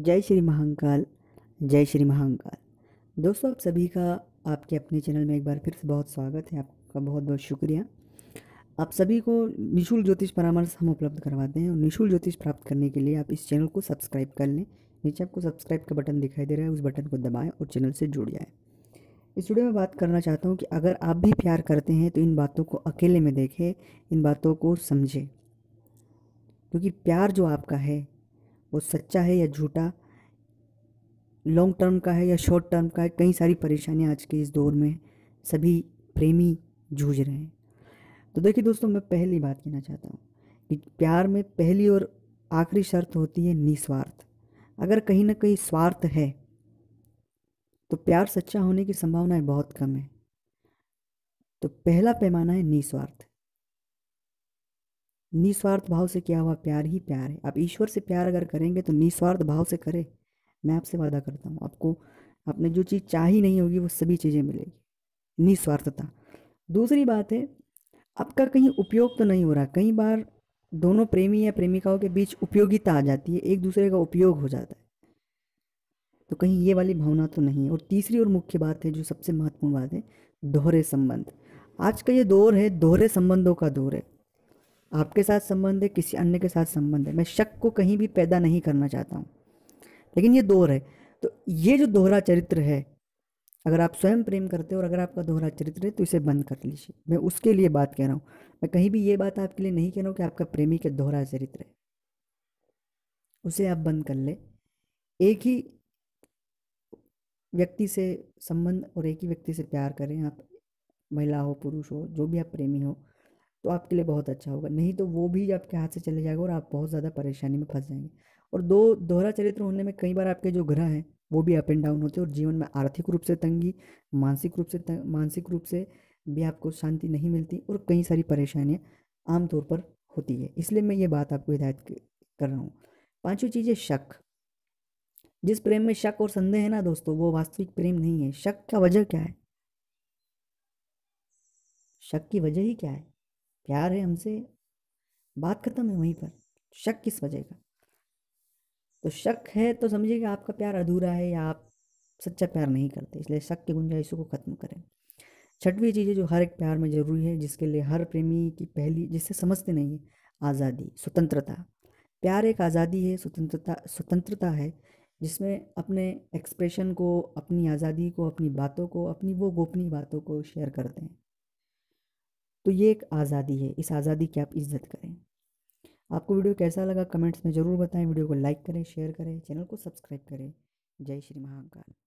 जय श्री महाकाल जय श्री महाकाल दोस्तों आप सभी का आपके अपने चैनल में एक बार फिर से बहुत स्वागत है आपका बहुत बहुत शुक्रिया आप सभी को निशुल्क ज्योतिष परामर्श हम उपलब्ध करवाते हैं और निशुल्क ज्योतिष प्राप्त करने के लिए आप इस चैनल को सब्सक्राइब कर लें नीचे आपको सब्सक्राइब का बटन दिखाई दे रहा है उस बटन को दबाएँ और चैनल से जुड़ जाए इस वीडियो में बात करना चाहता हूँ कि अगर आप भी प्यार करते हैं तो इन बातों को अकेले में देखें इन बातों को समझें क्योंकि प्यार जो आपका है वो सच्चा है या झूठा लॉन्ग टर्म का है या शॉर्ट टर्म का है कई सारी परेशानियाँ आज के इस दौर में सभी प्रेमी जूझ रहे हैं तो देखिए दोस्तों मैं पहली बात कहना चाहता हूँ कि प्यार में पहली और आखिरी शर्त होती है निस्वार्थ अगर कहीं ना कहीं स्वार्थ है तो प्यार सच्चा होने की संभावनाएं बहुत कम है तो पहला पैमाना है निस्वार्थ निस्वार्थ भाव से क्या हुआ प्यार ही प्यार है आप ईश्वर से प्यार अगर करेंगे तो निस्वार्थ भाव से करें मैं आपसे वादा करता हूँ आपको आपने जो चीज़ चाही नहीं होगी वो सभी चीज़ें मिलेगी निस्वार्थता दूसरी बात है आपका कहीं उपयोग तो नहीं हो रहा कई बार दोनों प्रेमी या प्रेमिकाओं के बीच उपयोगिता आ जाती है एक दूसरे का उपयोग हो जाता है तो कहीं ये वाली भावना तो नहीं है और तीसरी और मुख्य बात है जो सबसे महत्वपूर्ण बात है दोहरे संबंध आज का ये दौर है दोहरे संबंधों का दौर है आपके साथ संबंध है किसी अन्य के साथ संबंध है मैं शक को कहीं भी पैदा नहीं करना चाहता हूँ लेकिन ये दोहर है तो ये जो दोहरा चरित्र है अगर आप स्वयं प्रेम करते हो और अगर आपका दोहरा चरित्र है तो इसे बंद कर लीजिए मैं उसके लिए बात कह रहा हूँ मैं कहीं भी ये बात आपके लिए नहीं कह रहा हूँ कि आपका प्रेमी का दोहरा चरित्र है उसे आप बंद कर ले एक ही व्यक्ति से संबंध और एक ही व्यक्ति से प्यार करें आप महिला हो पुरुष हो जो भी आप प्रेमी हो तो आपके लिए बहुत अच्छा होगा नहीं तो वो भी आपके हाथ से चले जाएगा और आप बहुत ज़्यादा परेशानी में फंस जाएंगे और दो दोहरा चरित्र होने में कई बार आपके जो ग्रह हैं वो भी अप एंड डाउन होते हैं और जीवन में आर्थिक रूप से तंगी मानसिक रूप से तंग, मानसिक रूप से भी आपको शांति नहीं मिलती और कई सारी परेशानियाँ आमतौर पर होती है इसलिए मैं ये बात आपको हिदायत कर रहा हूँ पाँचवीं चीज़ है शक जिस प्रेम में शक और संदेह है ना दोस्तों वो वास्तविक प्रेम नहीं है शक का वजह क्या है शक की वजह ही क्या है प्यार है हमसे बात खत्म है वहीं पर शक किस वजह का तो शक है तो समझिए कि आपका प्यार अधूरा है या आप सच्चा प्यार नहीं करते इसलिए शक की गुंजाइशों को ख़त्म करें छठवीं चीज़ है जो हर एक प्यार में ज़रूरी है जिसके लिए हर प्रेमी की पहली जिससे समझते नहीं है आज़ादी स्वतंत्रता प्यार एक आज़ादी है स्वतंत्रता स्वतंत्रता है जिसमें अपने एक्सप्रेशन को अपनी आज़ादी को अपनी बातों को अपनी वो गोपनीय बातों को शेयर करते हैं तो ये एक आज़ादी है इस आज़ादी की आप इज्जत करें आपको वीडियो कैसा लगा कमेंट्स में ज़रूर बताएं वीडियो को लाइक करें शेयर करें चैनल को सब्सक्राइब करें जय श्री महाकाल